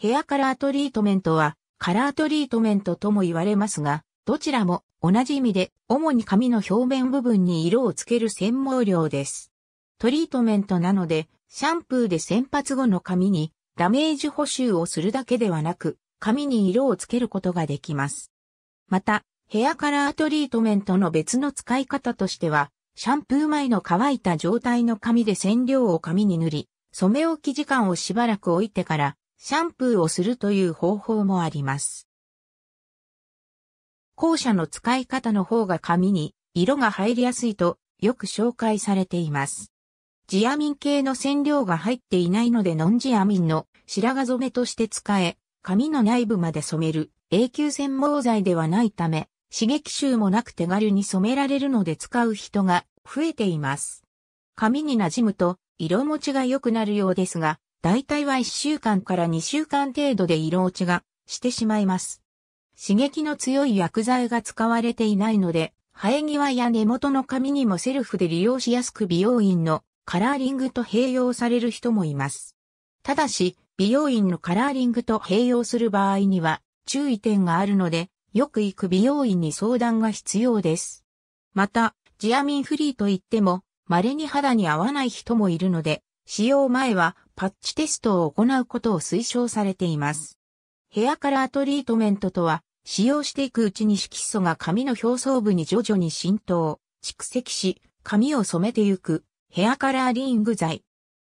ヘアカラートリートメントはカラートリートメントとも言われますが、どちらも同じ意味で主に髪の表面部分に色をつける専毛量です。トリートメントなので、シャンプーで洗髪後の髪にダメージ補修をするだけではなく、髪に色をつけることができます。また、ヘアカラートリートメントの別の使い方としては、シャンプー前の乾いた状態の髪で染料を髪に塗り、染め置き時間をしばらく置いてから、シャンプーをするという方法もあります。後者の使い方の方が髪に色が入りやすいとよく紹介されています。ジアミン系の染料が入っていないのでノンジアミンの白髪染めとして使え、髪の内部まで染める永久染毛剤ではないため、刺激臭もなく手軽に染められるので使う人が増えています。髪に馴染むと色持ちが良くなるようですが、大体は1週間から2週間程度で色落ちがしてしまいます。刺激の強い薬剤が使われていないので、生え際や根元の髪にもセルフで利用しやすく美容院のカラーリングと併用される人もいます。ただし、美容院のカラーリングと併用する場合には注意点があるので、よく行く美容院に相談が必要です。また、ジアミンフリーといっても、稀に肌に合わない人もいるので、使用前はパッチテストを行うことを推奨されています。ヘアカラートリートメントとは、使用していくうちに色素が髪の表層部に徐々に浸透、蓄積し、髪を染めてゆくヘアカラーリング剤。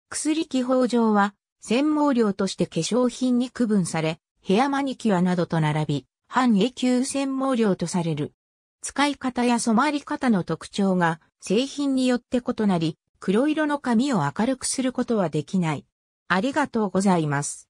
薬気泡上は、専門料として化粧品に区分され、ヘアマニキュアなどと並び、半永久専門料とされる。使い方や染まり方の特徴が製品によって異なり、黒色の髪を明るくすることはできない。ありがとうございます。